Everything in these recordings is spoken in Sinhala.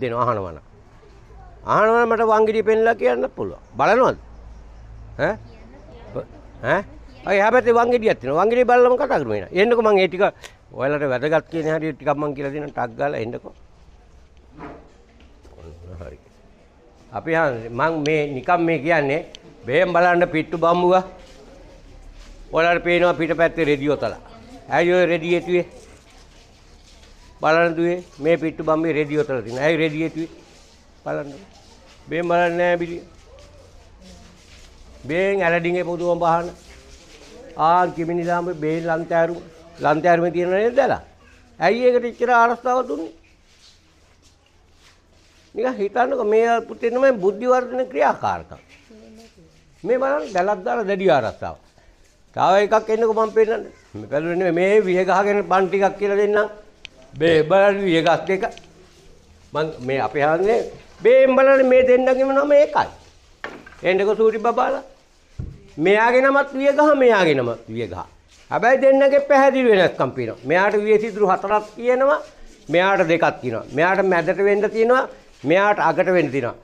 උත්තරයක් දෙනවා අහනවනම්. අහනවනම් මට වංගිඩිය පෙන්ලා කියන්න පුළුවන්. බලනවද? ඈ? ඈ? අය හැබැයි වංගිඩියක් තියෙනවා. වංගිඩිය බලලම කතා කරමු එහෙනම්. එන්නකෝ මම ඒ ටික ඔයාලට වැදගත් කියන හැටි ටිකක් මම කියලා දෙනවා ටක් ගාලා එන්නකෝ. හරි. අපි මං මේ නිකම් මේ කියන්නේ බේම් බලන්න පිට්ටු බම්බුවා. ඔයාලට පේනවා පිටපැත්තේ රේඩියෝ තලා. ඇයි ඔය රේඩියෝ ඇතුවේ? බලන්න දුවේ මේ පිට්ටු බම්මේ රෙඩියෝ තල තියෙන. ඇයි රෙඩියෝ තුවේ? බලන්න. බෙන් බලන්නේ නැහැ බිලි. බෙන් ඇලඩින්ගේ පොදුම බහන. ආ කිමිනිලාම බෙන් ලන්තෑරු ලන්තෑරුමේ තියෙන නේද දැලා. ඇයි ඒකට ඉච්චර ආරස්තාව දුන්නේ? නිකන් හිතන්නකෝ මේ පුතේ තමයි බුද්ධි වර්ධන ක්‍රියාකාරකම්. මේ බලන්න දැලක් දාලා දැඩි ආරස්තාව. තව එකක් එන්නකෝ මම පෙන්නන්න. මේ පැලුවේ නෙමෙයි මේ විහ ගහගෙන බන් ටිකක් කියලා දෙන්නම්. බේ බලන්න වියගත් එක මං මේ අපේ හන්නේ බේම් බලන්න මේ දෙන්නගෙම නම ඒකයි. එන්නකො සූරි බබාලා. මෙයාගේ නමත් වියගහ මෙයාගේ නම වියගහ. හැබැයි දෙන්නගේ පැහැදිලි වෙනස්කම් පේනවා. මෙයාට විය සිදුරු හතරක් කියනවා. මෙයාට දෙකක් තියෙනවා. මෙයාට මැදට වෙන්න තියෙනවා. මෙයාට අගට වෙන්න තියෙනවා.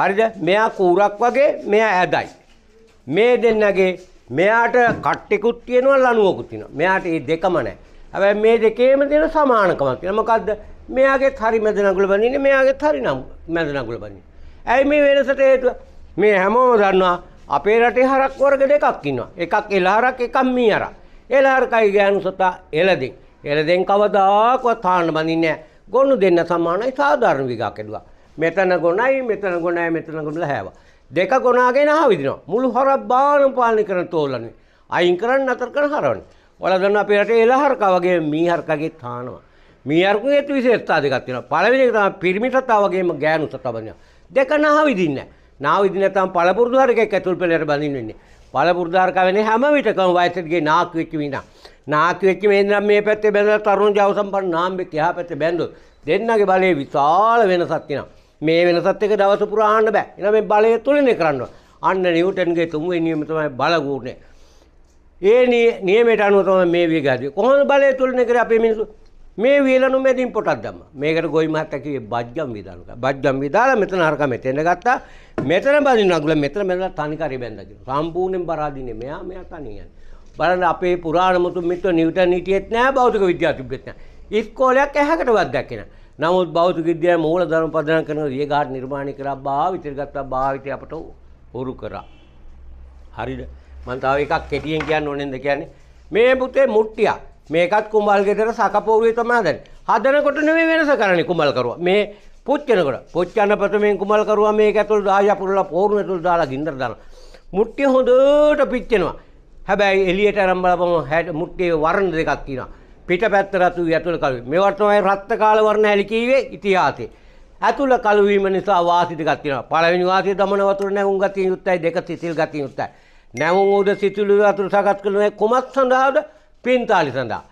හරිද? මෙයා කූරක් වගේ මෙයා ඇදයි. මේ දෙන්නගේ මෙයාට කට්ටිකුත් තියෙනවා ලණුවකුත් තියෙනවා. මෙයාට මේ දෙකම නැහැ. හැබැයි මේ දෙකේම තියෙන සමානකමක් තියෙනවා. මොකද්ද? මෙයාගෙත් හරි මැද නගුල බඳින්නේ මෙයාගෙත් හරි නම් මැද නගුල බඳින්නේ. ඇයි මේ වෙනසට හේතුව? මේ හැමෝම දන්නවා අපේ රටේ හරක් වර්ග දෙකක් ඉන්නවා. එකක් එළ හරක්, එකක් මී හරක්. එළ හරකයි ගෑනු සතා එළදෙන්. එළදෙන් කවදාකවත් තාන්න බඳින්නේ නැහැ. ගොනු දෙන්න සමානයි සාධාරණ විගක් එළුවා. මෙතන ගොනයි, මෙතන ගොනයි, මෙතන ගොනලා හැවා. දෙක ගොනාගෙන ආවිදිනවා. මුළු හරක් බාන පාලනය කරන තෝලන්නේ. අයින් කරන්න අතර කරන හරවන්නේ. වලදන්න අපේ රටේ එළහරකා වගේ මීහරකගෙත් හානවා. මීහරකගෙත් විශේෂතා දෙකක් තියෙනවා. පළවෙනි එක තමයි පිරිමි සතා වගේම ගෑනු සතා බඳිනවා. දෙක නාව විදින්නේ. නාව විදින්නේ නැත්නම් පළපුරුදු හරකෙක් ඇතුල් පෙළේට බඳින්න වෙන්නේ. පළපුරුදු හරකා වෙන්නේ හැම විටකම වයසට ගිය නාක් වෙච්ච විනා. නාක් වෙච්ච මේන්දම් මේ පැත්තේ බැඳලා තරුණ ජව සම්පන්න නාම්බෙක් එහා පැත්තේ බැඳුවොත් දෙන්නගේ බලයේ විශාල වෙනසක් තියෙනවා. මේ වෙනසත් එක දවස පුරා ආන්න බෑ. එනවා මේ බලය තුලිනේ කරන්න. අන්න නිව්ටන්ගේ තුන්වෙනි නියම තමයි බලගුණේ. ඒ නියමයට අනුව තමයි මේ වේගාදී. කොහොමද බලය තුලන කරේ අපේ මිනිස්සු? මේ වේලනු මැදින් පොටක් දැම්මා. මේකට ගොයි මහත්තයා කිව්වේ බජ්ජම් විදාලු. බජ්ජම් විදාලා මෙතන අරක මෙතෙන් ගත්තා. මෙතන බඳින්න අගුල මෙතන මෙතන තනිකරි බැඳලා කිව්වා. සම්පූර්ණයෙන් පරාදීනේ මෙයා මෙයා තනියෙන්. බලන්න අපේ පුරාණ මුතුන් මිත්‍ර නිව්ටන් නීතියෙත් නැහැ භෞතික විද්‍යාව තිබෙත් නැහැ. ඉස්කෝලයක් ඇහැකටවත් දැක්කේ නැහැ. නමුත් භෞතික විද්‍යාවේ මූලධර්ම පදනම් කරන රියගාඩ් නිර්මාණය කරා භාවිතය ගත්තා භාවිතය අපට උරු කරා. හරිද? මම තව එකක් කෙටියෙන් කියන්න ඕනේ නේද කියන්නේ. මේ පුතේ මුට්ටියක්. මේකත් කුඹල් ගෙදර සකපෝරුවේ තමයි හදන්නේ. හදනකොට නෙමෙයි වෙනස කරන්නේ කුඹල් කරුවා. මේ පුච්චනකොට පුච්චන ප්‍රථමයෙන් කුඹල් කරුවා මේක ඇතුළේ දාය පුරලා පෝරුන ඇතුළේ දාලා ගින්දර දානවා. මුට්ටිය හොඳට පිච්චෙනවා. හැබැයි එළියට අරන් බලපම මුට්ටියේ වර්ණ දෙකක් තියෙනවා. පිටපැත්ත රතු ඇතුළ කළු. මේවට තමයි රත්ත කාල වර්ණ හැලි කියවේ ඉතිහාසයේ. ඇතුළ කළු වීම නිසා වාසි දෙකක් තියෙනවා. පළවෙනි වාසිය දමන වතුර නැහුම් ගතිය යුක්තයි දෙක සිසිල් ගතිය යුක්තයි. නැවුම් උද සිතුළු වතුර සකස් කරනවා කොමත් සඳහාද පින්තාලි සඳහා.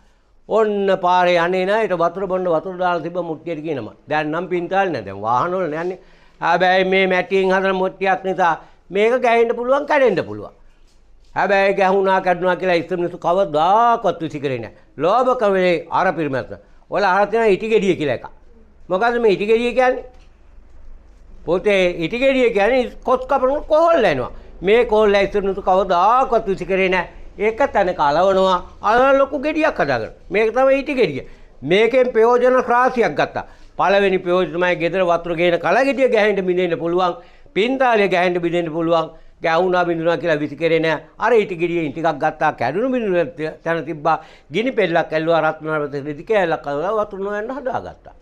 ඔන්න පාරේ යන්නේ නෑ ඊට වතුර බොන්න වතුර දාලා තිබ්බ මුට්ටියට කියනවා. දැන් නම් පින්තාලි නෑ දැන් වාහන වල නෑනේ. හැබැයි මේ මැටියෙන් හදන මුට්ටියක් නිසා මේක ගැහෙන්න පුළුවන් කැඩෙන්න පුළුවන්. හැබැයි ගැහුණා කැඩුණා කියලා ඉස්සර මිනිස්සු කවදාකවත් විසිකරේ නැහැ. ලෝභකම වේ අර පිරිමැස්ස. ඔයාලා අහලා තියෙනවා ඉටි ගෙඩිය කියලා එකක්. මොකද්ද මේ ඉටි ගෙඩිය කියන්නේ? පොතේ ඉටි ගෙඩිය කියන්නේ කොස් කපන කොහොල් ලැනවා. මේ කෝල් ඇසුරුතු කවදාකවත් විසි කරේ නෑ ඒක තැන කලවනවා අල ලොකු ගෙඩියක් හදාගෙන මේක තමයි ඊටි ගෙඩිය මේකෙන් ප්‍රයෝජන රාශියක් ගත්තා පළවෙනි ප්‍රයෝජනමයි ගෙදර වතුර ගේන කලගෙඩිය ගෑහෙන්න බිඳෙන්න පුළුවන් පින්තාලිය ගෑහෙන්න බිඳෙන්න පුළුවන් කැවුණා බිඳුණා කියලා විසිකරේ නෑ අර ඊටි ගිරියෙන් ටිකක් ගත්තා කැඩුණු බිඳුණු තැන තිබ්බා ගිනි පෙල්ලක් ඇල්ලුවා රත්නපත රිදි කෑල්ලක් අල්ලලා වතුර නොයන්න හදාගත්තා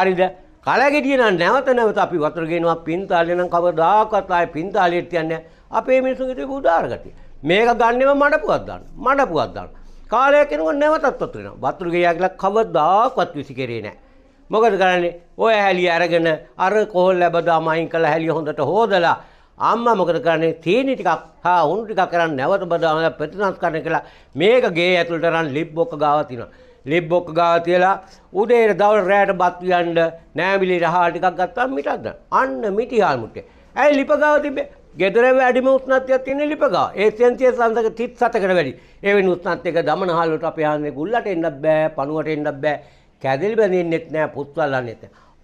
හරිද කලගෙඩිය නම් නැවත නැවත අපි වතුර ගේනවා පින්තාලිය නම් කවදාකවත් ආයේ පින්තාලියට යන්නේ අපේ මිනිසුන්ගේ තිබු උදාරගතිය. මේක ගන්නෙම මඩපුවක් දාන්න. මඩපුවක් දාන්න. කාලයක් යනකොට නැවතත් වතුර වෙනවා. වතුර ගියා කියලා කවදාවත් විසිකරේ නැහැ. මොකද කරන්නේ? ඔය හැලිය අරගෙන අර කොහොල් ලැබදාම අයින් කළ හැලිය හොඳට හොදලා අම්මා මොකද කරන්නේ? තීනි ටිකක් හා උණු ටිකක් කරන් නැවත බදාම ප්‍රතිසංස්කරණය කළා. මේක ගේ ඇතුළට රන් ලිප් බොක්ක ගාව තිනවා. ලිප් බොක්ක ගාව තියලා උදේට දවල් රැයට බත් වියන්න නෑමිලි රහා ටිකක් ගත්තාම මිටක්ද? අන්න මිටි හාල් මුට්ටේ. ඇයි ලිප ගාව තිබ්බේ? ගෙදර වැඩිම උස්නත්තියක් තියෙන ලිපගා ඒ සෙන්සිය සංසක තිත් සතකට වැඩි ඒවෙන් උස්නත් එක දමනහල්ලට අපේ හන්සේ ගුල්ලට එන්නත් බෑ පණුවට එන්නත් බෑ කැදිලි බැඳෙන්නෙත් නෑ පුත්වල්ලන්නෙත්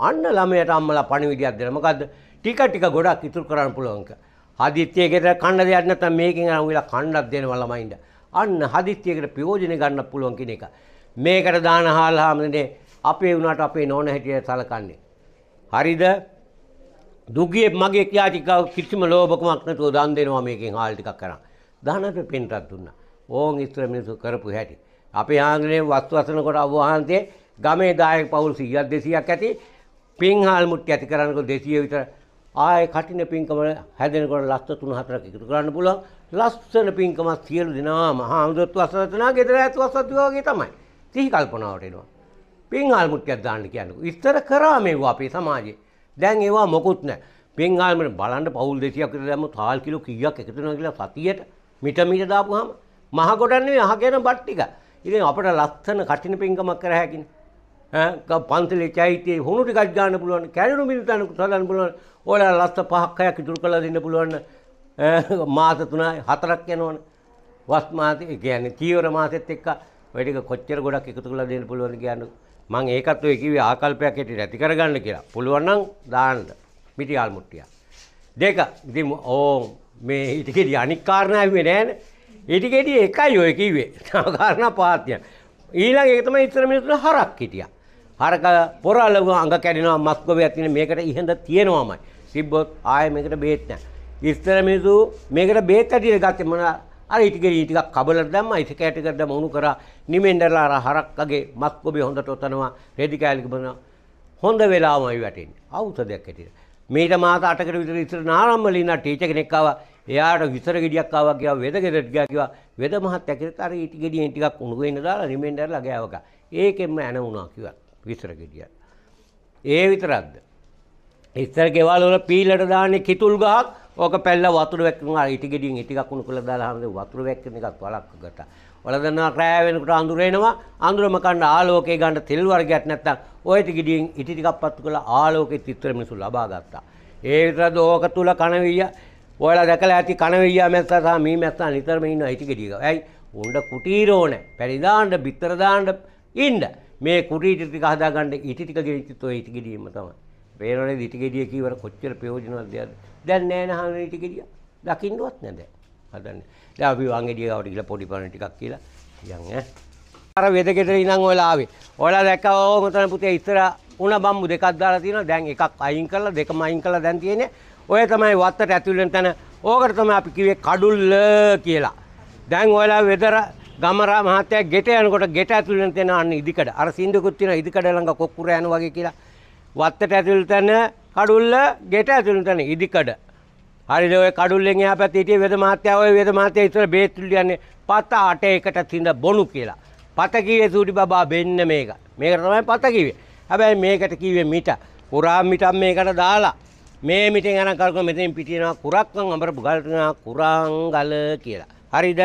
අන්න ළමයට අම්මලා පණිවිඩයක් දෙන මොකද්ද ටික ටික ගොඩක් ඉතුරු කරන්න පුළුවන්ක හදිත්‍ය ගෙදර කන්න දෙයක් නැත්නම් මේකෙන් අරන් විලා කන්නත් දෙනවා ළමයින්ට අන්න හදිත්‍යයකට ප්‍රයෝජන ගන්න පුළුවන් කියන එක මේකට දාන හාල් හාමුදුරනේ අපේ වුණාට අපේ නෝන හැටියට සලකන්නේ හරිද දුගිය මගේ ක්‍යාතිකාව කිසිම ලෝභකමක් නැතුව දන් දෙනවා මේකෙන් හාල් ටිකක් කරන්. දහනට පෙන්ටක් දුන්නා. ඕන් ඉස්තර මිනිස්සු කරපු හැටි. අපේ ආන්දරේ වස්තු වසනකොට අවහන්සේ ගමේ දායක පවුල් 100ක් 200ක් ඇති පින් හාල් මුට්ටි ඇති කරනකොට 200 විතර ආයේ කටින පින්කම හැදෙනකොට ලස්ස 3 4ක් එකතු කරන්න පුළුවන්. ලස්සන පින්කම සියලු දෙනා මහා අමුදොත් වසනතනා ගෙදර ඇතු වසතු වගේ තමයි. සිහි කල්පනාවට එනවා. පින් හාල් මුට්ටියක් දාන්න කියන්නේ. ඉස්තර කරා මේවා අපේ සමාජේ. දැන් ඒවා මොකුත් නෑ පෙන්ආල්මට බලන්න පවුල් දෙසියක් දම තාල් කිලෝ කියක් එකතුන කියලා සතියට මිට මිට දාපුහම මහකොටන්නේ අහගෙන බට්ටික ඉතින් අපට ලස්සන කටින පින්කමක් කර හැකින පන්සලේ චෛත්‍යයේ හුණු ටිකක් ගන්න පුළුවන් කැලණු මිලිතන සලන්න පුළුවන් ඔයාලා ලස්ස පහක් හයක් ඉතුරු කරලා දෙන්න පුළුවන් මාස තුනයි හතරක් යනවනේ වස් මාසෙ කියන්නේ චීවර මාසෙත් එක්ක ඔය ටික කොච්චර ගොඩක් එකතු කරලා දෙන්න පුළුවන් කියන්නේ මං ඒකත් ඔය කිව්වේ ආකල්පයක් හැටියට ඇති කරගන්න කියලා. පුළුවන් නම් දාන්න. මිටි ආල් මුට්ටිය. දෙක. ඉතින් ඕ මේ ඊටකෙඩි අනික් කාරණා හිුවේ නෑනේ. ඊටකෙඩි එකයි ඔය කිව්වේ. තව කාරණා පහක් ඊළඟ එක තමයි ඉතර මිනිස්සු හරක් හිටියා. හරක පොරල අඟ කැඩෙනවා මස් ගොවියක් තියෙන මේකට ඉහඳ තියෙනවාමයි. තිබ්බොත් ආයෙ මේකට බේත් නැහැ. ඉස්තර මිනිස්සු මේකට බේත් ඇටියට ගත්තේ මොනවා අර ඉතිගෙරි ටිකක් කබලට දැම්මා ඉස කැටකට දැම්ම උණු කරා නිමෙන්ඩලා අර හරක් වගේ මස් කොබි හොඳට ඔතනවා රෙදි කෑලි බන හොඳ වෙලාවමයි වැටෙන්නේ ඖෂධයක් ඇටියට මේට මාස 8කට විතර ඉතර නාරම්මලින ටීචර් කෙනෙක් ආවා එයාට විතර ගෙඩියක් ආවා කියලා වෙද ගෙදරට ගියා කිව්වා වෙද මහත්තයා කියලා අර ඉටි ගෙඩියෙන් ටිකක් උණු වෙන්න දාලා රිමෙන්ඩර්ලා ගෑවක ඒකෙන්ම ඇන වුණා කිව්වා විතර ගෙඩියක් ඒ විතරක්ද ඉස්සර ගෙවල් වල පීලට දාන්නේ කිතුල් ගහක් ඕක පැල්ල වතුර වැක්කම ඉටි ගෙඩියෙන් ඉටි කකුණු කරලා දාලා හැමදේ වතුර වැක්කන එකක් වලක්කකට. වල දන්නවා ක්‍රෑ වෙනකොට අඳුර එනවා අඳුරම කන්න ආලෝකේ ගන්න තෙල් වර්ගයක් නැත්තම් ওই ඉටි ගෙඩියෙන් ඉටි ටිකක් පත්තු කරලා ආලෝකේ චිත්‍ර මිනිසු ලබා ගත්තා. ඒ විතරද ඕක තුල කණවිය ඔයාලා දැකලා ඇති කණවිය මැස්සා සහ මී මැස්සා නිතරම ඉන්නවා ඉටි ගෙඩියක. ඇයි උණ්ඩ කුටීරෝණ පැරිදාන්න බිත්තර දාන්න ඉන්න මේ කුටීටි ටික හදාගන්න ඉටි ටික ගෙනිච්චිත් ඔය ඉටි ගෙඩියෙම තමයි. පේනවනේ දිටිගෙඩිය කීවර කොච්චර ප්‍රයෝජනවත් දෙයක්ද? දැන් නෑ නහන දිටිගෙඩිය. දකින්නවත් නෑ දැන්. හදන්නේ. දැන් අපි වංගෙඩිය ගාවට ගිහලා පොඩි පණ ටිකක් කියලා කියන් ඈ. අර වෙදගෙදර ඉඳන් ඔයාලා ආවේ. ඔයාලා දැක්කා ඕ මතන පුතේ ඉස්සර උණ බම්බු දෙකක් දාලා තියෙනවා. දැන් එකක් අයින් කරලා දෙකම අයින් කරලා දැන් තියෙන්නේ. ඔය තමයි වත්තට ඇතුල් වෙන තැන. ඕකට තමයි අපි කිව්වේ කඩුල්ල කියලා. දැන් ඔයාලා වෙදර ගමරා මහත්තයා ගෙට යනකොට ගෙට ඇතුල් වෙන තැන අන්න ඉදිකඩ. අර සින්දුකුත් තියෙන ඉදිකඩ ළඟ කොක්කුර යන වගේ කියලා. වත්තට ඇතුළු තැන කඩුල්ල ගෙට ඇතුළු තැන ඉදිකඩ. හරිද ඔය කඩුල්ලෙන් එහා පැත්තේ හිටිය වේද මහත්තයා ඔය වේද මහත්තයා ඉතල බේත් යන්නේ පත අට එකට තිඳ බොණු කියලා. පත කිව්වේ සූටි බබා වෙන්න මේක. මේකට තමයි පත කිව්වේ. හැබැයි මේකට කිව්වේ මිට. කුරා මිටක් මේකට දාලා මේ මිටෙන් යන කල්කම මෙතෙන් පිටිනවා කුරක්කන් අඹර ගල්නවා කුරාංගල කියලා. හරිද?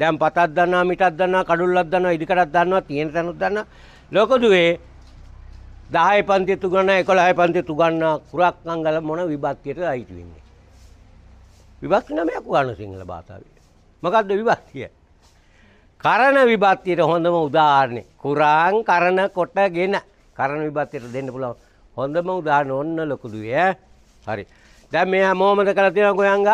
දැන් පතක් දන්නවා මිටක් දන්නවා කඩුල්ලක් දන්නවා ඉදිකඩක් දන්නවා තියෙන තැනුත් දන්නවා. ලෝකදුවේ දහය පන්ති තුගන්න එකොළහය පන්ති තුගන්න කුරක් අංගල මොන විභක්තියට අයිති වෙන්නේ. විභක්ති නමයක් වන සිංහල භාතාවේ. මකක්ද විභක්තිය. කරන විභත්තියට හොඳම උදාරණය කුරාං කරන කොට ගෙන කරන විභත්තියට දෙන්න පුළන් හොඳම උදාන ඔන්න ලොකුදුය හරි. දැ මෙ මෝමද කලතින ගොයන්ග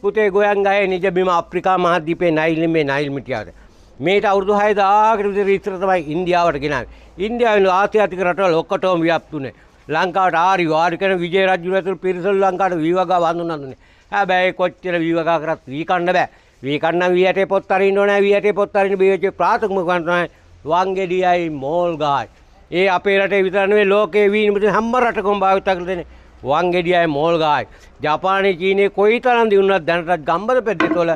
පුතේ ගොයන්ගගේ නිජබිම අප්‍රිකා මහදීපේ නයිල්ලිමේ නයිල්මිටියාවට. මේට අවුරදු හයදාකට විදිර ඉස්තර තමයි ඉන්දියාවට ගෙනන්නේ. ඉන්දියාවෙන් ආසියාතික රටවල් ඔක්කොටම ව්‍යාප්තුනේ. ලංකාවට ආරි වාරි කරන විජය රජු ඇතුළු පිරිස ලංකාවට වීවගා වඳුනන්නේ. හැබැයි කොච්චර වීවගා කරත් වීකන්න බෑ. වීකන්න වියටේ පොත් අරින්න ඕනේ. වියටේ පොත් අරින්න බීජේ ප්‍රාථමික කරනවා. වංගෙඩියයි මෝල්ගායි. ඒ අපේ රටේ විතර නෙවෙයි ලෝකේ වීනිමුද හැම රටකම භාවිත කරලා දෙන්නේ. වංගෙඩියයි මෝල්ගායි. ජපානයේ චීනයේ කොයිතරම් දිනුනත් දැනටත් ගම්බද පෙද්දේ තොල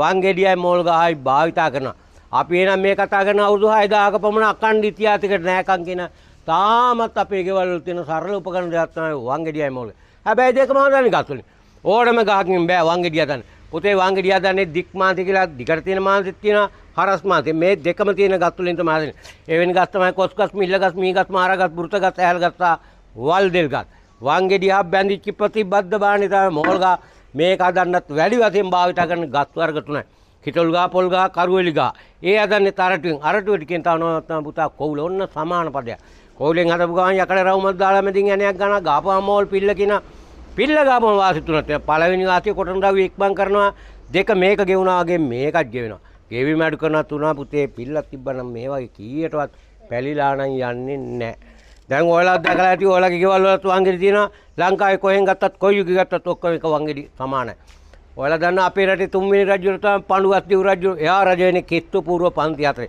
වංගෙඩියයි මෝල්ගායි භාවිත කරනවා. අපි එහෙනම් මේ කතා කරන අවුරුදු 6000ක පමණ අඛණ්ඩ ඉතිහාසයකට නැකන් කියන තාමත් අපේ ගෙවල් වල තියෙන සරල උපකරණ දෙයක් තමයි වංගෙඩියයි මෝල. හැබැයි දෙකම හදන්නේ ගස්වලින්. ඕනම ගහකින් බෑ වංගෙඩිය හදන්න. පුතේ වංගෙඩිය හදන්නේ දික් මාන්ති කියලා දිගට තියෙන මාන්තිත් තියෙනවා හරස් මාතේ මේ දෙකම තියෙන ගස් වලින් තමයි හදන්නේ. එවැනි ගස් තමයි කොස් ගස්, මිල්ල ගස්, මී ගස්, මාර ගස්, බුරුත ගස්, ඇල් ගස්, වල් දෙල් ගස්. වංගෙඩියා බැඳිච්ච ප්‍රතිබද්ධ බාණි තමයි මෝල් ගහ. මේක හදන්නත් වැඩි වශයෙන් භාවිත කරන ගස් වර්ග තුනයි. හිටොල්ගා පොල්ගා කරුවෙලිගා ඒ අදන්නේ තරටුවෙන් අරටුවට කියන තනවා පුතා කොවුල ඔන්න සමාන පදයක් කොවුලෙන් හදපු ගමන් යකඩ රවුමක් දාලා මෙතින් යණයක් ගන්න ගාපා මෝල් පිල්ල කියන පිල්ල ගාපම වාසි තුනක් පළවෙනි වාසිය කොටන රවි ඉක්මන් කරනවා දෙක මේක ගෙවුනා වගේ මේකත් ගෙවෙනවා ගෙවීම අඩු කරනවා තුනා පුතේ පිල්ලක් තිබ්බනම් මේ වගේ කීයටවත් පැලිලා නම් යන්නේ නැහැ දැන් ඔයාලා දැකලා ඇති ඔයාලගේ ගෙවල් වලත් වංගෙඩි තියෙනවා ලංකාවේ කොහෙන් ගත්තත් කොයි යුගෙ ගත්තත් ඔක්කොම එක වංගෙඩි සමානයි ඔයාලා දන්න අපේ රටේ තුන්වෙනි රජුට තමයි පණුගත් දිව රජු. එයා රජ වෙන්නේ කිත්තු පූර්ව පන්ති අතරේ.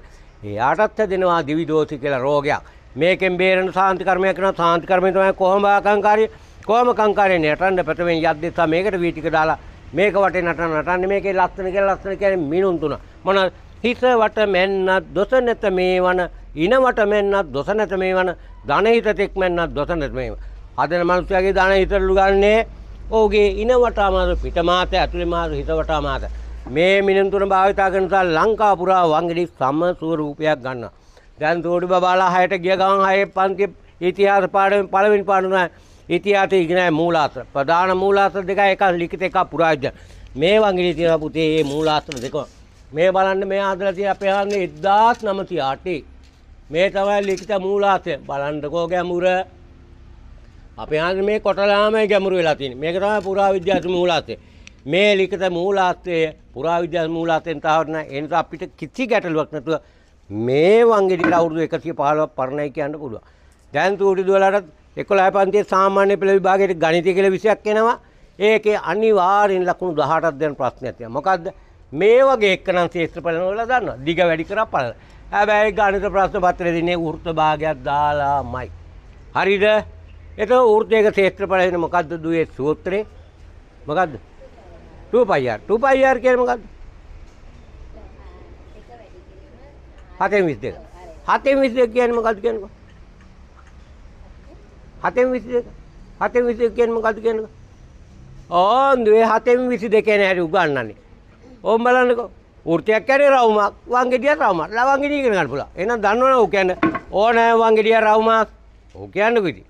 එයාටත් හැදෙනවා දිවි දෝෂි කියලා රෝගයක්. මේකෙන් බේරෙන සාන්ති කර්මයක් කරනවා සාන්ති කර්මය තමයි කොහොම ආකංකාරී කොහොම කංකාරයෙන් නටන්න පැතමෙන් යද්දි තමයි මේකට වීටික දාලා මේක වටේ නටන නටන්නේ මේකේ ලස්සන කියලා ලස්සන කියන්නේ මිනුන් තුන මොන හිස වට මෙන්න දොස නැත මේවන ඉන වට මෙන්න දොස නැත මේවන ධන හිත තෙක් මෙන්න දොස නැත මේවන හදන මිනිස්යාගේ ධන හිතලු ගන්නේ ඔහුගේ ඉනවටා මාත පිටමාත ඇතුළේ මාත හිතවටා මාත මේ මිනින්තුන භාවිතා කරන සා ලංකා පුරා වංගඩි සම ස්වරූපයක් ගන්නවා. දැන් තෝඩි බබාලා හයට ගිය ගමන් හයේ පන්ති ඉතිහාස පාඩමෙන් පළවෙනි පාඩම ඉතිහාසයේ ඉගෙනයි මූලාශ්‍ර. ප්‍රධාන මූලාශ්‍ර දෙකයි එකක් ලිඛිත එකක් පුරාජ්‍ය. මේ වංගඩි තියෙන පුතේ මේ මූලාශ්‍ර දෙක. මේ බලන්න මේ ආදලා තියෙන අපේ ආන්නේ 1908 මේ තමයි ලිඛිත මූලාශ්‍රය. බලන්නකෝ ගැඹුර අපේ ආන්දර මේ කොටලාමයි ගැඹුරු වෙලා තියෙන්නේ. මේක තමයි පුරාවිද්‍යාත්මක මූලාශ්‍රය. මේ ලිඛිත මූලාශ්‍රය පුරාවිද්‍යාත්මක මූලාශ්‍රයෙන් තාවර නැහැ. ඒ නිසා අපිට කිසි ගැටලුවක් නැතුව මේ වංගෙඩියට අවුරුදු 115ක් පරණයි කියන්න පුළුවන්. දැන් තූටි දුවලටත් 11 පන්තියේ සාමාන්‍ය පෙළ විභාගයේ ගණිතය කියලා 20ක් එනවා. ඒකේ අනිවාර්යෙන් ලකුණු 18ක් දැන් ප්‍රශ්නයක් තියෙනවා. මොකද්ද? මේ වගේ එක්කනම් ශේත්‍රඵලන වල දන්නවා. දිග වැඩි කරා පළ. හැබැයි ගණිත ප්‍රශ්න පත්‍රය දෙන්නේ වෘත්ත භාගයක් දාලාමයි. හරිද? එතකොට ඌර්ජයක ක්ෂේත්‍රඵල වෙන මොකද්ද දුවේ සූත්‍රේ? මොකද්ද? 2πr. 2πr කියන්නේ මොකද්ද? 7න් 22. 7න් 22 කියන්නේ මොකද්ද කියන්නේ? 7න් 22. 7න් 22 කියන්නේ මොකද්ද කියන්නේ? ඕන් දුවේ 7න් 22 කියන හැටි උගන්වන්නේ. ඕම් බලන්නකෝ. ඌර්ජයක් කියන්නේ රවුමක්. වංගෙඩිය රවුමක්. ලවංගෙඩිය ඉගෙන ගන්න පුළුවන්. එහෙනම් දන්නවනේ ඌ කියන්නේ ඕනෑ වංගෙඩිය රවුමක්. ඌ කියන්නේ කිදි?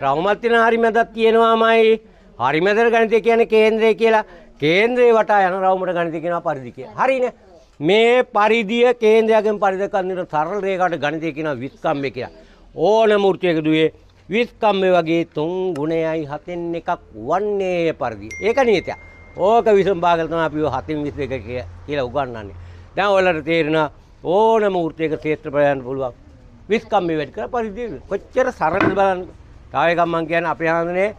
රවුමත් වෙන හරි මැදක් තියෙනවාමයි හරි මැදට ගණිතය කියන්නේ කේන්ද්‍රය කියලා කේන්ද්‍රේ වටා යන රවුමට ගණිතය කියනවා පරිදි කියලා. හරිනේ. මේ පරිදිය කේන්ද්‍රයෙන් පරිදි කරන සරල රේඛාවට ගණිතය කියනවා ව්‍යුත්කම්භය කියලා. ඕන මූර්තියක දුවේ විස්කම්මේ වගේ තුන් ගුණයයි හතෙන් එකක් වන්නේ පරිදි. ඒක නියතයක්. ඕක විසම්භාගල තමයි අපි ඔය හතෙන් 22 කියලා උගන්වන්නේ. දැන් ඔයාලට තේරෙනවා ඕනම වෘත්තයක ක්ෂේත්‍රපලයන් පුළුවන්. විස්කම්මේ වැඩි කර පරිදි කොච්චර සරලද බලන්න. තව එකක් මම කියන්නේ අපේ ආන්දනේ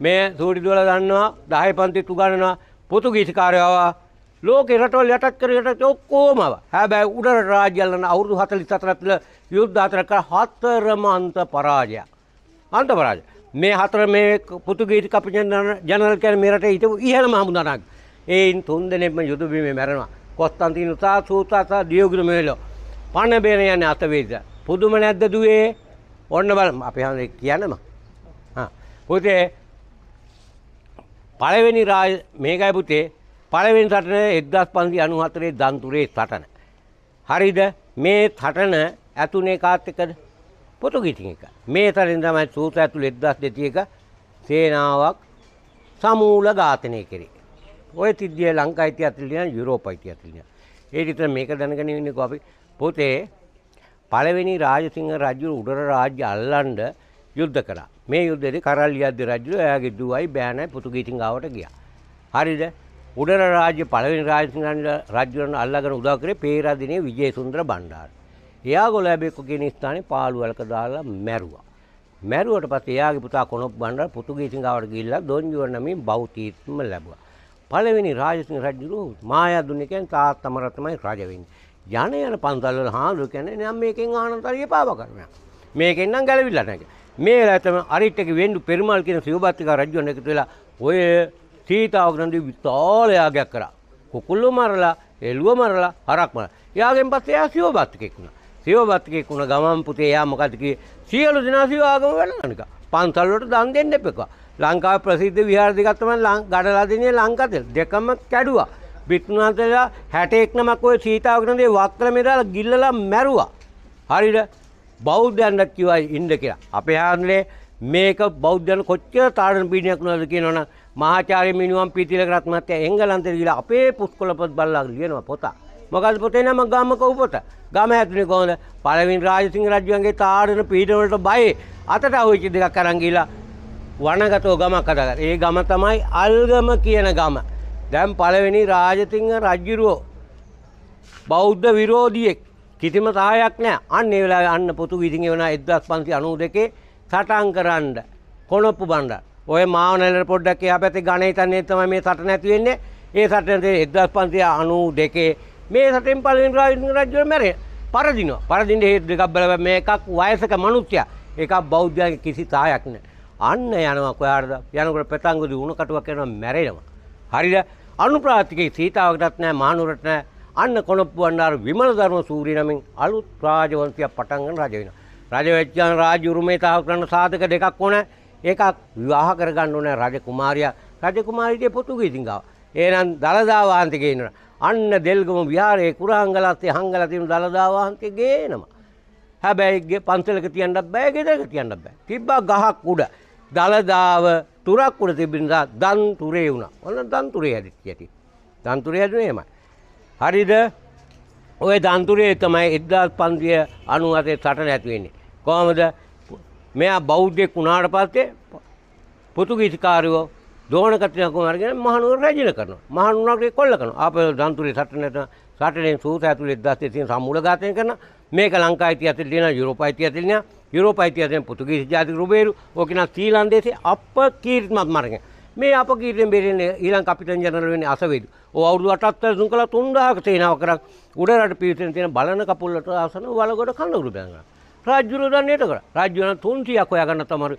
මේ සූරිදුවල දන්නවා 10 පන්ති උගන්වනවා පෘතුගීසිකාරයව ලෝකේ රටවල් යටත් කර යටත් ඔක්කොම හැබැයි උඩරට රාජ්‍යවල අවුරුදු 44 තුළ යුද්ධ හතර කර හතරම අන්ත පරාජය අන්ත පරාජය මේ හතර මේ පෘතුගීසි කපිටන් ජනරල් කියන මේ රටේ හිටපු ඉහළම හමුදාවක් ඒයින් තුන් දෙනෙක්ම යුද බිමේ මැරෙනවා කොස්තන්තිනු සා සූතා සා දියෝගිර මෙහෙලෝ පණ බේර යන්නේ අතවේද පුදුම නැද්ද දුවේ ඔන්න බලමු අපි හැම කියන්නම. හා. පුතේ පළවෙනි රාජ මේකයි පුතේ පළවෙනි සටන 1594 දන්තුරේ සටන. හරිද? මේ සටන ඇතුනේ කාත් එක්කද? පොතුගීටින් එක. මේ තරෙන් තමයි සූත ඇතුළේ 1201 සේනාවක් සමූල ඝාතනය කරේ. ඔය තිද්දිය ලංකා ඉතිහාසය ලියන යුරෝපා ඉතිහාසය ලියන. ඒ විතර මේක දැනගෙන ඉන්නේ කොහොමද? පොතේ පළවෙනි රාජසිංහ රජු උඩර රාජ්‍ය අල්ලන්ඩ යුද්ධ කරා මේ යුද්ධෙදි කරල්ලි අද්දි රජු එයාගේ දුවයි බෑනයි පුතුගීතින් ගාවට ගියා. හරිද උඩර රාජ්‍ය පළවෙනි රාජසිංහන් රජුරන් අල්ලගෙන උදා කරේ පේරාදිනේ විජේසුන්දර බණ්ඩාර. එයා ගොලැබෙක්කු කියන ස්ථානේ පාළුවලක දාලා මැරුවා. මැරුවට පස්සේ එයාගේ පුතා කොනොප් බණ්ඩාර පුතුගීතින් ගාවට ගිහිල්ලා දොන් ජුවන් නමින් බෞද්ධීත්ම ලැබුවා. පළවෙනි රාජසිංහ රජුරු මායාදුන්නේ කියන්නේ තාත්තමර තමයි රජ වෙන්නේ. යන යන පන්සල්වල හාදුර කියන්නේ නම් මේකෙන් ආනන්තරිය පාව කරනවා. මේකෙන් නම් ගැලවිලා නැහැ. මේ ඇතම අරිට්ටක වෙන්ඩු පෙරමල් කියන සිවබත්තික රජ්ජුවන එකතු වෙලා ඔය සීතාවගනද විතාල යාගයක් කරා. කොකුල්ලු මරලා එල්ුව මරලා හරක් මර. යාගෙන් පස්සේ එයා සිවබත්තිකෙක් වුණා. සිවබත්තිකෙක් වුණ ගමන් පුතේ එයා මොකද කිව්වේ? සියලු දෙනා සිවාගම වෙලානික. පන්සල්වලට දන් දෙන්න එපා. ලංකාවේ ප්‍රසිද්ධ විහාර දෙකක් තමයි ගඩලාදෙනිය ලංකාවේ දෙකම කැඩුවා. පිටුනාන්තලා හැට එක්නමක් ඔය සීතාවකනදේ වක්‍රමේදාල ගිල්ලලා මැරුවා. හරිද බෞද්ධයන්න කිවයි ඉන්ඩ කියලා. අපේ හාන්ලේ මේක බෞද්ධන කොච්චර තාරණ පීඩනයක් නොද කියනවන මහාචාරය මිනිුවම් පිතිල රත්මත්ය එංගලන්තර කියලා අපේ පුස්කොලපොත් බල්ලා ලියනවා පොතා. මොකද පොතේ නම ගමක උපත ගම ඇතුලේ කොහොමද පළවෙනි රාජසිංහ රජුන්ගේ තාඩන පීඩනවලට බය අතට අහුවෙච්ච දෙකක් අරන් ගිහලා වනගතව ගමක් හදාගත්තා. ඒ ගම තමයි අල්ගම කියන ගම. දැන් පළවෙනි රාජතිංහ රජ්ජුරුවෝ බෞද්ධ විරෝධියෙක් කිසිම සහයක් නෑ අන්න ඒ වෙලාවේ අන්න පොතු විදිහේ වෙන 1592 සටන් කරන්න කොනප්පු බණ්ඩ. ඔය මාවනලර පොඩ්ඩක් එහා පැත්තේ ගණේ තන්නේ තමයි මේ සටන ඇති වෙන්නේ. ඒ සටන 1592 මේ සටෙන් පළවෙනි රාජින් රජුව මැරේ. පරදිනවා. පරදින්න හේතු දෙකක් බලව මේ එකක් වයසක මිනිස්සයා. එකක් බෞද්ධයන්ගේ කිසි සහයක් නෑ. අන්න යනවා කොහාටද? යනකොට පෙතංගුදි උණු කටුවක් යනවා මැරෙනවා. හරිද? අනුප්‍රාතිකේ සීතාවකටත් නෑ මානුරට නෑ අන්න කොනොප්පු වන්නාර විමල ධර්ම සූරිය නමින් අලුත් රාජවංශයක් පටන් ගන්න රජ වෙනවා. රජ වෙච්චාන් රාජ උරුමේතාව කරන සාධක දෙකක් ඕන. එකක් විවාහ කරගන්න ඕන රජ කුමාරියා. රජ කුමාරියට පොතුගීසින් ගාව. එහෙනම් දලදා වහන්සේ අන්න දෙල්ගම විහාරයේ කුරාංගලත්තේ හංගලා තියෙන දලදා වහන්සේ ගේනවා. හැබැයි පන්සලක තියන්නත් බෑ ගෙදරක තියන්නත් බෑ. තිබ්බා ගහක් උඩ. දළදාව තුරක් උඩ තිබිනිසා දන් තුරේ වුණා. ඔන්න දන් තුරේ හැදිච්ච ඇති. දන් තුරේ හැදුනේ එහෙමයි. හරිද? ඔය දන් තුරේ තමයි 1598 සටන ඇති වෙන්නේ. කොහොමද? මෙයා බෞද්ධෙක් වුණාට පස්සේ පොතුගීස්කාරයෝ දෝණකතිය කුමාරගෙන මහනුවර රැජින කරනවා. මහනුවරේ කොල්ල කරනවා. ආපහු දන් තුරේ සටන නැතුව සටනෙන් සූත ඇතුළේ 1900 සම්මුල ඝාතනය කරන මේක ලංකා ඉතිහාසයේ තියෙන යුරෝපා ඉතිහාසයේ තියෙන යුරෝප යිතිහාසයෙන් පොතුගීසි ජාතික රුබේරු ඕකනම් ශ්‍රීලන්දේශයේ අප කීර්තිමත් මාර්ගය මේ අප කීර්තියෙන් බේරෙන්නේ ඊළඟ කපිටන් ජනරල් වෙන්නේ අසවේදු. ඕ අවුරුදු 78 දුන් කළා 3000ක තේනාව කරා උඩරට පිටින් තියෙන බලන කපුල්ලට ආසන වලගොඩ කඳුළු බැංගා. රාජ්‍යරු දන්නේට කරා. රාජ්‍ය වෙන 300ක් හොයාගන්න තමයි.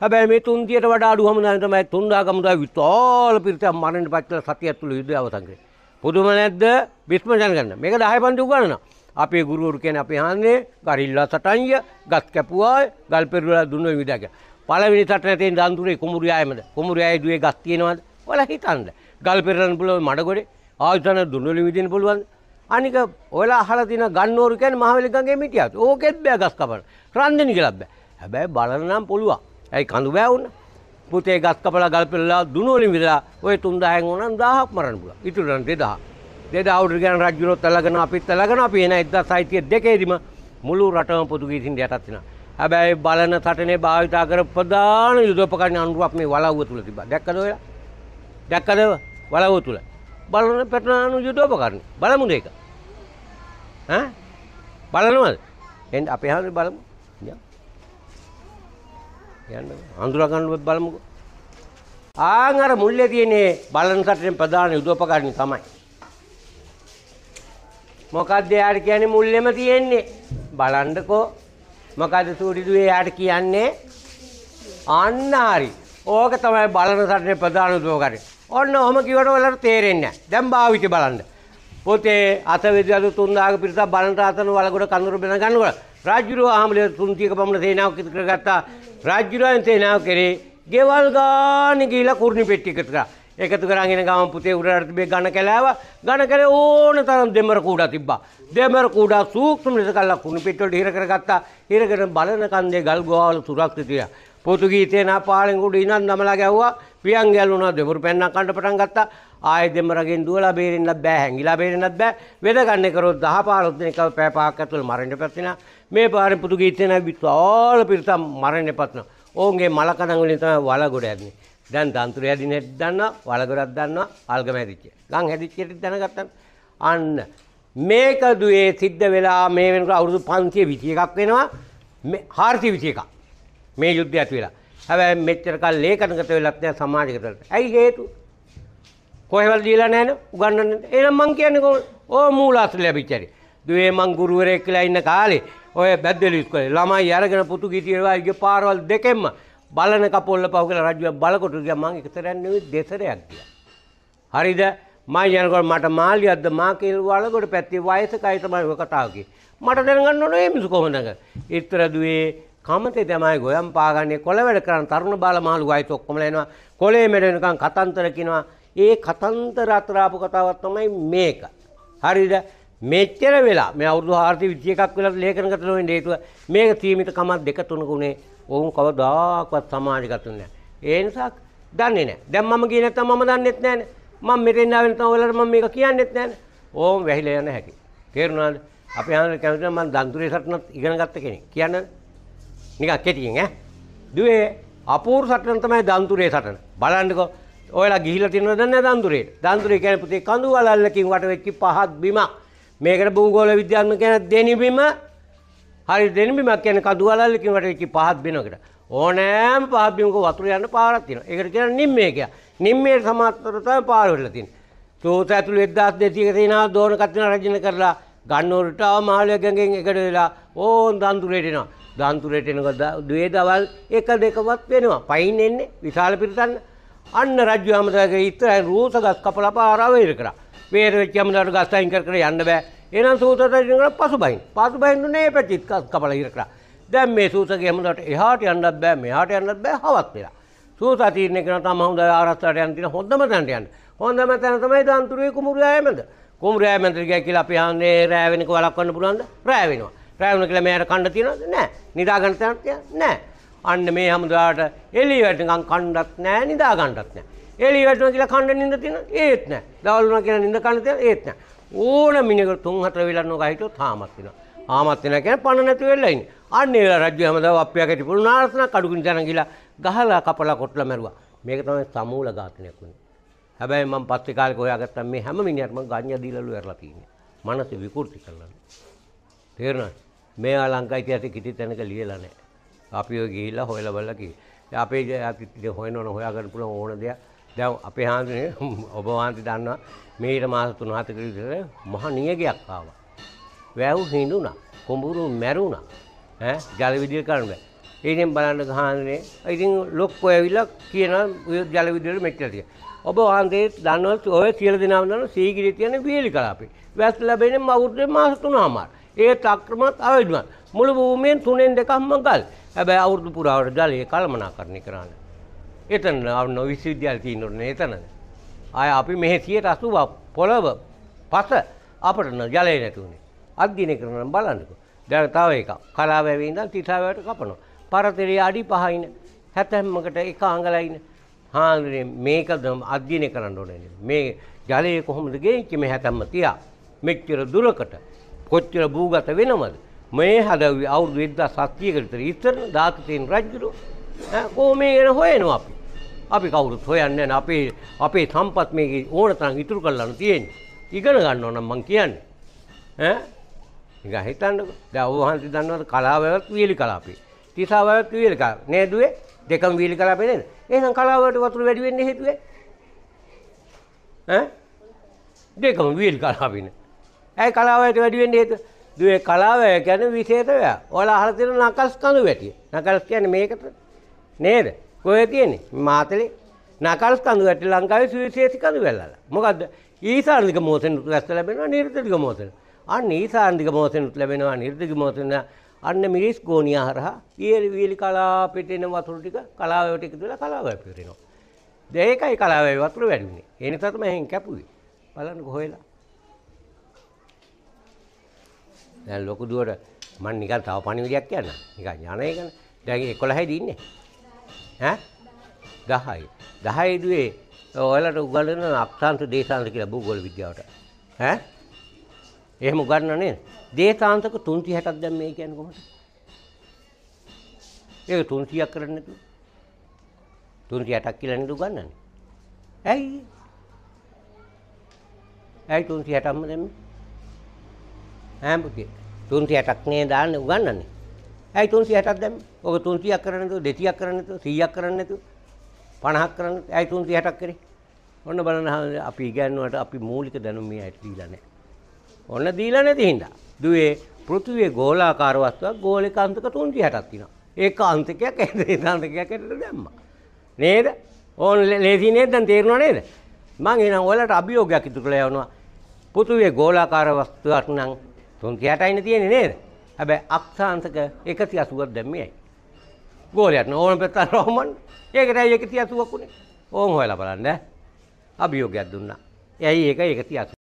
හැබැයි මේ 300ට වඩා අඩු හමුදාවෙන් තමයි 3000 හමුදාව විශාල පිරිසක් මරණයට පත් කළ සතිය ඇතුළු යුද්ධය අවසන් කරේ. පුදුම නැද්ද? විශ්ම දැනගන්න. මේක 10 පන්ති උගන්වනවා. අපේ ගුරුවරු කියන අපි හන්නේ ගරිල්ලා සටන්ය ගස් කැපුවාය ගල් පෙරුලා දුන්න විදක. පළවෙනි සටන තියෙන දන්තුරේ කුමුරු ආයමද කුමුරු ආයේ දුවේ ගස් තියෙනවද? ඔයාලා හිතන්න. ගල් පෙරලන්න පුළුවන් මඩගොඩේ ආයතන දුන්නලි විදින්න පුළුවන්. අනික ඔයාලා අහලා තියෙන ගන්නෝරු කියන්නේ මහවැලි ගඟේ මිටියත්. ඕකෙත් බෑ ගස් කපන්න. රන්දෙනි කියලා බෑ. හැබැයි බලන නම් පුළුවන්. ඇයි කඳු බෑ උන්න. පුතේ ගස් කපලා ගල් පෙරලා දුන්නලි විදලා ඔය 3000 ඕනනම් 1000ක් මරන්න පුළුවන්. ඉතුරු නම් 2000. දෙදා අවුරුදුගෑන් රජුරෝ තලගෙන අපිත් තලගෙන අපි එන 1900 දෙකේදීම මුළු රටම පොදු ගීතින් යටත් වෙනවා. හැබැයි බලන සටනේ භාවිතා කර ප්‍රධාන යුදෝපකරණ අනුරූප මේ වලව්ව තුල තිබ්බා. දැක්කද ඔයාලා? දැක්කද වලව්ව තුල? බලන ප්‍රධාන යුදෝපකරණ. බලමු මේක. ඈ? බලනවද? එන්න අපේ හැම බලමු. යන්න. අඳුර ගන්නවත් බලමුකෝ. ආන් අර මුල්ලේ තියෙන්නේ බලන සටනේ ප්‍රධාන යුදෝපකරණ තමයි. මොකක්ද එයාට කියන්නේ මුල්ලෙම තියෙන්නේ බලන්නකෝ මොකද සූරිදුවේ එයාට කියන්නේ අන්න හරි ඕක තමයි බලන සටනේ ප්‍රධාන උදෝගරි ඔන්න ඔහම කිවට ඔයාලට තේරෙන්නේ නැහැ දැන් භාවිත බලන්න පොතේ අත විද්‍යාව 3000ක පිරිසක් බලනට අතන වලගොඩ කඳුර බෙන ගන්නකොට රාජ්‍යරෝ ආමලේ 300ක පමණ සේනාවක් ඉදිරියට ගත්තා රාජ්‍යරෝයන් සේනාව කෙරේ ගෙවල් ගානේ ගිහිලා කුරුණි පෙට්ටියකට කරා එකතු කරගෙන ගම පුතේ උඩට තිබේ ඝන කැලෑව ඝන කැලේ ඕන තරම් දෙමර කූඩා තිබ්බා දෙමර කූඩා සූක්ෂම ලෙස කල්ලා කුණු පිටවලට හිර කරගත්තා හිර කරන බලන කන්දේ ගල් ගෝවල් සුරක්ෂිතය පොතුගීතේ නා පාලෙන් උඩ ඉනන් නමලා ගැව්වා පියන් ගැලුණා දෙමර පෙන්නක් කන්න පටන් ගත්තා ආයෙ දෙමරගෙන් දුවලා බේරෙන්නත් බෑ හැංගිලා බේරෙන්නත් බෑ වෙද ගන්න කරොත් 10 15 දිනකව පැය පහක් ඇතුළේ මරණය පැතිනා මේ පාරේ පුතුගීතේ නා විශ්වාල පිරිතම් මරණය පැතිනා ඕන්ගේ මලකඩන් වලින් තමයි වල ගොඩ යන්නේ දැන් තන්තුර හැදින හැටි දන්නවා, වලගොරක් දන්නවා, අල්ගම හැදිච්ච. ගම් හැදිච්ච හැටි දැනගත්තා. අන්න මේක දුවේ සිද්ධ වෙලා මේ වෙනකොට අවුරුදු 521ක් වෙනවා. මේ 421ක්. මේ යුද්ධය ඇති වෙලා. හැබැයි මෙච්චර කාල ලේඛනගත වෙලත් නැහැ සමාජගත වෙලත්. ඇයි හේතුව? කොහෙවත් දීලා නැහැ උගන්වන්නේ. එහෙනම් මං කියන්නේ කොහොමද? ඕ මූලාශ්‍ර ලැබිච්ච හැටි. දුවේ මං ගුරුවරයෙක් කියලා ඉන්න කාලේ ඔය බැද්දලි ඉස්කෝලේ ළමයි අරගෙන පුතු ගීතියවා ඉගේ පාරවල් දෙකෙන්ම බලන කපොල්ල පහු කියලා රජුව බලකොට ගියා මං එකතරක් නෙවෙයි දෙතරයක් ගියා. හරිද? මම යනකොට මට මාළියක්ද මා කියලා වලගොඩ පැත්තේ වයසකයි තමයි ඔය කතාව කිව්වේ. මට දැනගන්න ඕනේ මිනිස්සු කොහොමද? ඊතර දුවේ කමතේ තමයි ගොයම් පාගන්නේ කොළ වැඩ කරන තරුණ බාල මහලු අයත් ඔක්කොමලා එනවා. කොළේ මෙඩෙනකන් කතන්තර කියනවා. ඒ කතන්තර අතරාපු කතාවක් තමයි මේක. හරිද? මෙච්චර වෙලා මේ අවුරුදු 421ක් වෙලා ලේඛන කරන හේතුව මේක සීමිත කමක් දෙක තුනක උනේ ඔවුන් කවදාකවත් සමාජගත නැහැ. ඒ නිසා දන්නේ නැහැ. දැන් මම ගියේ නැත්නම් මම දන්නෙත් නැහැ. මම මෙතෙන් ආවෙ නැත්නම් ඔයාලට මම මේක කියන්නෙත් නැහැ. ඕම් වැහිලා යන හැටි. තේරුණාද? අපේ ආන්දර කැමති නම් මම දන්තුරේ සටනත් ඉගෙන ගත්ත කෙනෙක්. කියන්න නිකන් කෙටියෙන් ඈ. දුවේ අපූර්ව සටන තමයි දන්තුරේ සටන. බලන්නකෝ. ඔයාලා ගිහිලා තියෙනවද නැහැ දන්තුරේට? දන්තුරේ කියන්නේ පුතේ කඳු වලල්ලකින් වට වෙච්ච පහත් බිම. මේකට භූගෝල විද්‍යාත්මක කියන දෙනි බිම හරි දෙනබිමක් කියන කදුවලල්ලකින් වැටච්චි පහත් බිනකට. ඕනෑම පහබිමක වතුර යන්න පාරක් තියෙනවා. ඒකට කියන නිම්මේ කියලා. නිම්මේ සමාන්තර තමයි පාර වෙලා තියෙන්නේ. තෝත ඇතුළු 1200ක තියෙන දෝන කත්න රජින කරලා ගන්නෝරට ආව මාළය ගඟෙන් එකට වෙලා ඕන් දන්තුරේට එනවා. දන්තුරේට එනකොට දුවේ දවල් එක දෙකවත් වෙනවා. පයින් එන්නේ විශාල පිරිසන්න. අන්න රජු හැමදාගේ ඉතරයි රෝස ගස් කපලා පාරාවෙල කරා. වේර වෙච්ච හැමදාට ගස් අයින් කර කර යන්න බෑ. එහෙනම් සූතතරජනකට පසුබහින්. පසුබහින්නුනේ මේ පැතිත් කපලා ඉර කරා. දැන් මේ සූතගේ හැමදාට එහාට යන්නත් බෑ මෙහාට යන්නත් බෑ හවත් වෙලා. සූත තීරණය කරන තම හොඳ ආරස්තරට යන්න තියෙන හොඳම තැනට යන්න. හොඳම තැන තමයි දාන්තුරුවේ කුමුරුයා හැමද. කුමුරුයා හැමද ගියා කියලා අපි හන්නේ රෑ වෙනක වළක්වන්න පුළුවන්ද? රෑ වෙනවා. රෑ වෙන කියලා මෙයාට කන්න තියනවද? නෑ. නිදා ගන්න තැනක් නෑ. අන්න මේ හැමදාට එළිය වැටෙනකන් කණ්ඩක් නෑ නිදා ගන්නත් නෑ. එළිය වැටෙනවා කියලා කණ්ඩ නින්ද තියෙන ඒත් නෑ. දවල් වුණා කියලා නින්ද කන්න තියෙන ඒත් නෑ. ඕන මිනිකට තුන් හතර වෙලක් නොකා හිටියොත් හාමත් වෙනවා. හාමත් වෙනවා කියන්නේ පණ නැති වෙලා ඉන්නේ. අන්න ඒ රජු හැමදාම අප්පියා කැටි පුළු නාරසන කඩුකින් දන ගිලා ගහලා කපලා කොටලා මැරුවා. මේක තමයි සමූල ඝාතනයක් වුනේ. හැබැයි මම පස්සේ කාලේ හොයාගත්තා මේ හැම මිනිහටම ගාඤ්ඤා දීලාලු ඇරලා තියෙන්නේ. මනස විකෘති කරලා. තේරුණාද? මේ ලංකා ඉතිහාසෙ කිසි තැනක ලියලා නැහැ. අපි ඔය ගිහිල්ලා හොයලා බලලා කිව්වා. අපේ ඉතින් හොයනවන හොයාගන්න පුළුවන් ඕන දෙයක් දැන් අපේ හාමුදුරනේ ඔබ වහන්සේ දන්නවා මේට මාස 3-4 කට විතර මහ නියගයක් ආවා. වැව් හිඳුණා. කොඹුරු මැරුණා. ඈ ජල විදුලිය කරන්න බෑ. ඒකෙන් බලන්න ගහන්නේ. ඉතින් ලොක්කෝ ඇවිල්ලා කියනවා ජල විදුලිය මෙච්චර තිය. ඔබ වහන්සේ දන්නවා ඔය කියලා දෙනාම දන්නවා සීගිරිය තියෙන වීලි කලාපේ. වැස් ලැබෙන්නේ අවුරුද්දේ මාස 3මාර. ඒත් අක්‍රමත් අවේදමත්. මුළු භූමියෙන් තුනෙන් දෙකක්ම ගල්. හැබැයි අවුරුදු පුරාවට ජලයේ කළමනාකරණය කරන්නේ. එතන නොවිශ්වවිද්‍යාලතිීනොටන එතනද. අය අපි මෙහ සියට අසුව පොළව පස අපටන ජලය නැතුවනේ අධ්‍යනය කරනම් බලන්නකු දැනතාව එක කලාවැවීදල් තිසාාවට කපනවා. පරතරය අඩි පහයින හැතැම්මකට එක අංගලයින හාන්දරේ මේක දම් අධ්‍යනය කරන්න ඕනන මේ ජලය කොහොමද ගේච්චි මේ හැතැම්ම තියා මෙච්චර දුරකට කොච්චර භූගත වෙනවද මේ හදව අවුදු වෙද්දා සත්‍යයකරතර ඉස්තර ධාතතයෙන් රජ්ජුරු කෝමේ ගැන හොයනවා අපි. අපි කවුරුත් හොයන්නේ නැහැ. අපේ අපේ සම්පත් මේකේ ඕන තරම් ඉතුරු කරලාන තියෙන්නේ. ඉගෙන ගන්න ඕන මං කියන්නේ. ඈ නික හිතන්නකෝ. දැන් ඔබ වහන්සේ දන්නවද කලාවවත් වීලි කලාපේ. තිසාවවත් වීලි කලාප. නේදුවේ දෙකම වීලි කලාපේ නේද? එහෙනම් කලාවට වතුර වැඩි වෙන්නේ හේතුවයි. ඈ දෙකම වීලි කලාපිනේ. ඇයි කලාවට වැඩි වෙන්නේ හේතුව? දුවේ කලාව ගැන විශේෂය. ඔයාලා අහලා තියෙන නකල්ස් කණු වැටිය. නකල්ස් කියන්නේ මේකට නේද කොය තියෙන්නේ මාතලේ නකල් කඳු වැට ලංකාවේ සුවිශේෂී කඳු වැල්ලලා. මොකද්ද? ඊසාන්තික මෝසෙන් රැස් ලැබෙනවා නිර්දිතික මෝසෙන්. අන්න ඊසාන්තික මෝසෙන් ලැබෙනවා නිර්දිතික මෝසෙන් අන්න මිරිස් ගෝණිය හරහා ඊයලි වීලි කලාපෙට එන වතුර ටික කලාවයට එකතු වෙලා කලාව වැපිරෙනවා. දැන් ඒකයි කලාවේ වතුර වැඩි වුණේ. ඒ නිසා තමයි එහෙන් කැපුවේ. බලන්න කොහෙලා. දැන් ලොකු දුවට මම නිකන් තව පණිවිඩයක් කියන්න. නිකන් යන එකනේ. දැන් 11යි දින්නේ. ඈ 10යි 10 දුවේ ඔයාලට උගන්වන අක්ෂාන්ත දේශාන්ත කියලා භූගෝල විද්‍යාවට ඈ එහෙම උගන්වන්නේ දේශාන්තක 360ක් දැන් මේ කියන්නේ කොහොමද ඒක 300ක් කරන්නේ නැතුව 360ක් කියලා නේද උගන්වන්නේ ඇයි ඇයි 360ක්ම දෙන්නේ ඈ පුතේ 360ක් නේ දාන්නේ උගන්වන්නේ ඇයි 360ක් දැම්මේ ඔක 300ක් කරන්න නැතුව 200ක් කරන්න නැතුව 100ක් කරන්න නැතුව 50ක් කරන්න ඇයි 360ක් කරේ ඔන්න බලන්න අපි ඉගැන්නුවට අපි මූලික දැනුම මේ අයට දීලා නැහැ. ඔන්න දීලා නැති හින්දා. දුවේ පෘථිවියේ ගෝලාකාර වස්තුවක් ගෝලයක අන්තක 360ක් තියෙනවා. ඒක අන්තකයක් ඇදේ අන්තකයක් ඇදලා දැම්මා. නේද? ඕන් ලේසි නේද දැන් තේරුණා නේද? මම එහෙනම් ඔයාලට අභියෝගයක් ඉදිරි කරලා යවනවා. පෘථිවියේ ගෝලාකාර වස්තුවක් නම් 360යිනේ තියෙන්නේ නේද? හැබැයි අක්ෂාන්තක 180ක් දැම්මේ ඇයි? ගෝලයක් ඕන පැත්තා රෝමන් ඒකටයි එක තියසුවක් වුණේ ඕන් හොයලා බලන්න අභියෝගයක් දුන්නා. එයි ඒක එක තියසු